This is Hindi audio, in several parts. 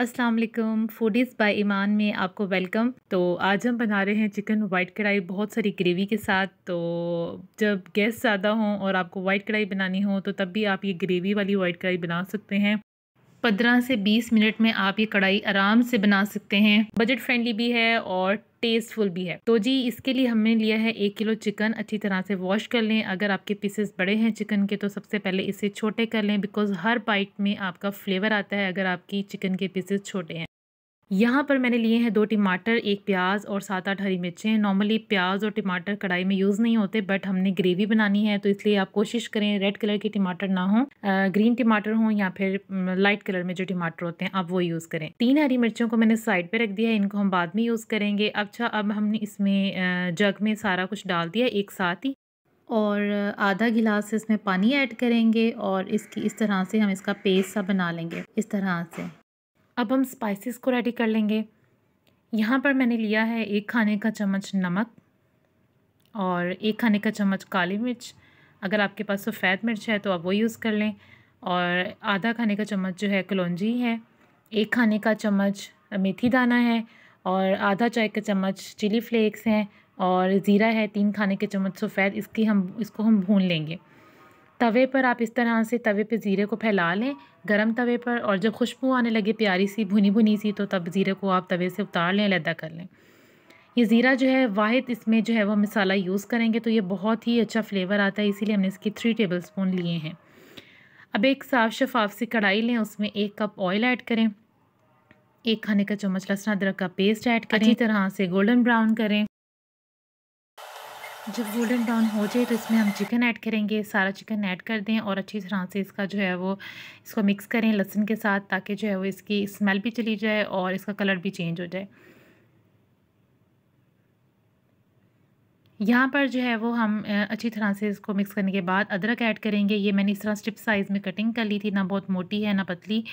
अस्सलाम वालेकुम फूडीज़ बाय ईमान में आपको वेलकम तो आज हम बना रहे हैं चिकन वाइट कढ़ाई बहुत सारी ग्रेवी के साथ तो जब गैस ज़्यादा हो और आपको वाइट कढ़ाई बनानी हो तो तब भी आप ये ग्रेवी वाली वाइट कढ़ाई बना सकते हैं पंद्रह से बीस मिनट में आप ये कढ़ाई आराम से बना सकते हैं बजट फ्रेंडली भी है और टेस्टफुल भी है तो जी इसके लिए हमने लिया है एक किलो चिकन अच्छी तरह से वॉश कर लें अगर आपके पीसेस बड़े हैं चिकन के तो सबसे पहले इसे छोटे कर लें बिकॉज हर बाइट में आपका फ्लेवर आता है अगर आपकी चिकन के पीसेस छोटे हैं यहाँ पर मैंने लिए हैं दो टमाटर एक प्याज और सात आठ हरी मिर्चें नॉर्मली प्याज और टमाटर कढ़ाई में यूज़ नहीं होते बट हमने ग्रेवी बनानी है तो इसलिए आप कोशिश करें रेड कलर के टमाटर ना हो ग्रीन टमाटर हों या फिर लाइट कलर में जो टमाटर होते हैं आप वो यूज़ करें तीन हरी मिर्चों को मैंने साइड पर रख दिया है इनको हम बाद में यूज़ करेंगे अच्छा अब हमने इसमें जग में सारा कुछ डाल दिया एक साथ ही और आधा गिलास इसमें पानी ऐड करेंगे और इसकी इस तरह से हम इसका पेस्ट सा बना लेंगे इस तरह से अब हम स्पाइसेस को रेडी कर लेंगे यहाँ पर मैंने लिया है एक खाने का चम्मच नमक और एक खाने का चम्मच काली मिर्च अगर आपके पास सफ़ेद मिर्च है तो आप वो यूज़ कर लें और आधा खाने का चम्मच जो है कलौजी है एक खाने का चम्मच मेथी दाना है और आधा चाय का चम्मच चिली फ्लेक्स हैं और ज़ीरा है तीन खाने के चम्मच सफ़ेद इसकी हम इसको हम भून लेंगे तवे पर आप इस तरह से तवे पे ज़ीरे को फैला लें गरम तवे पर और जब खुशबू आने लगे प्यारी सी भुनी भुनी सी तो तब ज़ीरे को आप तवे से उतार लें अलहदा कर लें ये ज़ीरा जो है वाहिद इसमें जो है वो मसाला यूज़ करेंगे तो ये बहुत ही अच्छा फ्लेवर आता है इसीलिए हमने इसकी थ्री टेबल स्पून लिए हैं अब एक साफ़ शफाफ सी कढ़ाई लें उसमें एक कप ऑयल ऐड करें एक खाने का चम्मच लहसुन अदरक का पेस्ट ऐड करें अच्छी तरह से गोल्डन ब्राउन करें जब गोल्डन ब्राउन हो जाए तो इसमें हम चिकन ऐड करेंगे सारा चिकन ऐड कर दें और अच्छी तरह से इसका जो है वो इसको मिक्स करें लहसुन के साथ ताकि जो है वो इसकी स्मेल भी चली जाए और इसका कलर भी चेंज हो जाए यहाँ पर जो है वो हम अच्छी तरह से इसको मिक्स करने के बाद अदरक ऐड करेंगे ये मैंने इस तरह स्टिप साइज़ में कटिंग कर ली थी ना बहुत मोटी है ना पतली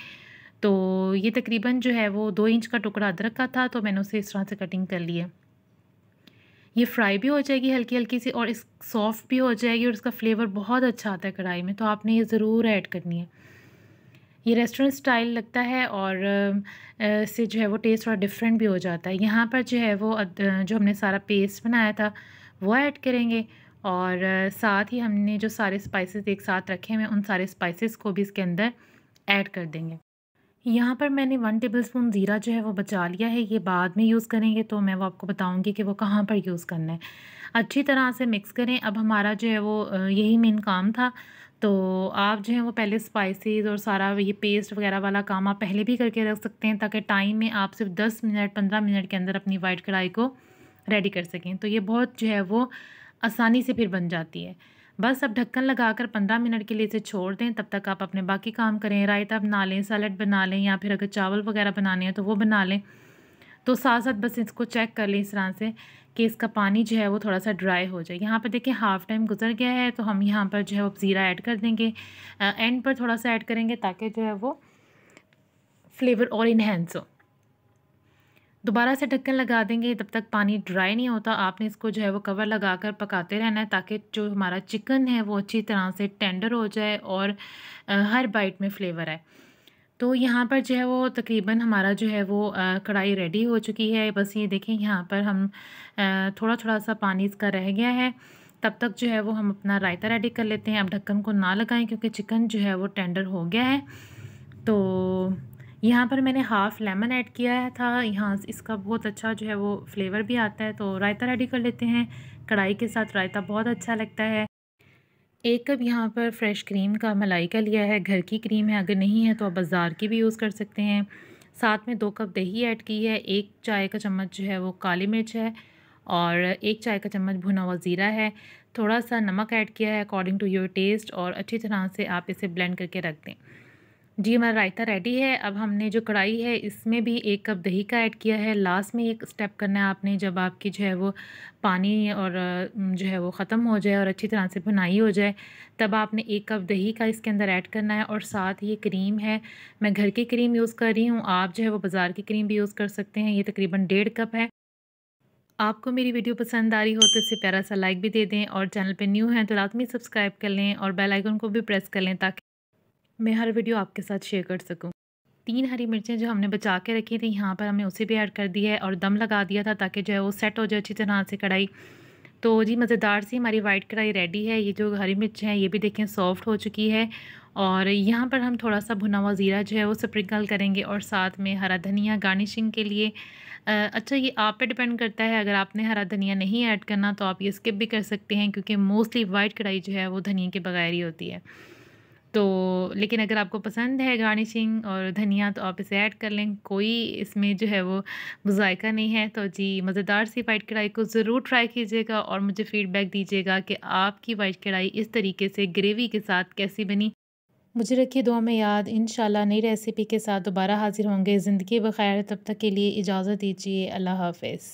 तो ये तकरीबन जो है वो दो इंच का टुकड़ा अदरक का था तो मैंने उसे इस तरह से कटिंग कर ली है ये फ्राई भी हो जाएगी हल्की हल्की सी और इस सॉफ्ट भी हो जाएगी और इसका फ्लेवर बहुत अच्छा आता है कढ़ाई में तो आपने ये ज़रूर ऐड करनी है ये रेस्टोरेंट स्टाइल लगता है और इससे जो है वो टेस्ट थोड़ा डिफरेंट भी हो जाता है यहाँ पर जो है वो जो हमने सारा पेस्ट बनाया था वो ऐड करेंगे और साथ ही हमने जो सारे स्पाइसेस एक साथ रखे हुए हैं उन सारे स्पाइसेस को भी इसके अंदर ऐड कर देंगे यहाँ पर मैंने वन टेबल स्पून ज़ीरा जो है वो बचा लिया है ये बाद में यूज़ करेंगे तो मैं वो आपको बताऊँगी कि वो कहाँ पर यूज़ करना है अच्छी तरह से मिक्स करें अब हमारा जो है वो यही मेन काम था तो आप जो है वो पहले स्पाइसेस और सारा ये पेस्ट वगैरह वाला काम आप पहले भी करके रख सकते हैं ताकि टाइम में आप सिर्फ दस मिनट पंद्रह मिनट के अंदर अपनी वाइट कढ़ाई को रेडी कर सकें तो ये बहुत जो है वो आसानी से फिर बन जाती है बस अब ढक्कन लगाकर पंद्रह मिनट के लिए इसे छोड़ दें तब तक आप अपने बाकी काम करें रायता बना लें सैलड बना लें या फिर अगर चावल वगैरह बनाने हैं तो वो बना लें तो साथ साथ बस इसको चेक कर लें इस तरह से कि इसका पानी जो है वो थोड़ा सा ड्राई हो जाए यहाँ पर देखिए हाफ़ टाइम गुजर गया है तो हम यहाँ पर जो है वो ज़ीरा ऐड कर देंगे एंड पर थोड़ा सा ऐड करेंगे ताकि जो है वो फ्लेवर और इन्हेंस हो दोबारा से ढक्कन लगा देंगे तब तक पानी ड्राई नहीं होता आपने इसको जो है वो कवर लगा कर पकाते रहना है ताकि जो हमारा चिकन है वो अच्छी तरह से टेंडर हो जाए और हर बाइट में फ्लेवर आए तो यहाँ पर जो है वो तकरीबन हमारा जो है वो कढ़ाई रेडी हो चुकी है बस ये देखें यहाँ पर हम थोड़ा थोड़ा सा पानी इसका रह गया है तब तक जो है वो हम अपना रायता रेडी कर लेते हैं अब ढक्कन को ना लगाएं क्योंकि चिकन जो है वो टेंडर हो गया है तो यहाँ पर मैंने हाफ़ लेमन ऐड किया था यहाँ इसका बहुत अच्छा जो है वो फ्लेवर भी आता है तो रायता रेडी कर लेते हैं कढ़ाई के साथ रायता बहुत अच्छा लगता है एक कप यहाँ पर फ्रेश क्रीम का मलाई का लिया है घर की क्रीम है अगर नहीं है तो आप बाज़ार की भी यूज़ कर सकते हैं साथ में दो कप दही ऐड की है एक चाय का चम्मच जो है वो काली मिर्च है और एक चाय का चम्मच भुना हुआ ज़ीरा है थोड़ा सा नमक ऐड किया है अकॉर्डिंग टू योर टेस्ट और अच्छी तरह से आप इसे ब्लेंड करके रख दें जी हमारा रायता रेडी है अब हमने जो कढ़ाई है इसमें भी एक कप दही का ऐड किया है लास्ट में एक स्टेप करना है आपने जब आपकी जो है वो पानी और जो है वो ख़त्म हो जाए और अच्छी तरह से भुनाई हो जाए तब आपने एक कप दही का इसके अंदर ऐड करना है और साथ ये क्रीम है मैं घर की क्रीम यूज़ कर रही हूँ आप जो है वो बाज़ार की क्रीम भी यूज़ कर सकते हैं ये तकरीबन डेढ़ कप है आपको मेरी वीडियो पसंद आ रही हो तो इससे प्यारा सा लाइक भी दे दें और चैनल पर न्यू हैं तो लाजमी सब्सक्राइब कर लें और बेलाइकन को भी प्रेस कर लें ताकि मैं हर वीडियो आपके साथ शेयर कर सकूँ तीन हरी मिर्चें जो हमने बचा के रखी थी यहाँ पर हमने उसे भी ऐड कर दी है और दम लगा दिया था ताकि जो है वो सेट हो जाए अच्छी तरह से कढ़ाई तो जी मज़ेदार सी हमारी वाइट कढ़ाई रेडी है ये जो हरी मिर्च हैं ये भी देखें सॉफ्ट हो चुकी है और यहाँ पर हम थोड़ा सा भुना हुआ ज़ीरा जो है वो स्प्रिंकल करेंगे और साथ में हरा धनिया गार्निशिंग के लिए अच्छा ये आप पे डिपेंड करता है अगर आपने हरा धनिया नहीं ऐड करना तो आप ये स्किप भी कर सकते हैं क्योंकि मोस्टली वाइट कढ़ाई जो है वो धनिया के बगैर ही होती है तो लेकिन अगर आपको पसंद है गार्निशिंग और धनिया तो आप इसे ऐड कर लें कोई इसमें जो है वो जायका नहीं है तो जी मज़ेदार सी वाइट कढ़ाई को ज़रूर ट्राई कीजिएगा और मुझे फ़ीडबैक दीजिएगा कि आपकी वाइट कढ़ाई इस तरीके से ग्रेवी के साथ कैसी बनी मुझे रखिए दुआ में याद इन नई रेसिपी के साथ दोबारा हाजिर होंगे ज़िंदगी बखैर तब तक के लिए इजाज़त दीजिए अल्लाह हाफिज़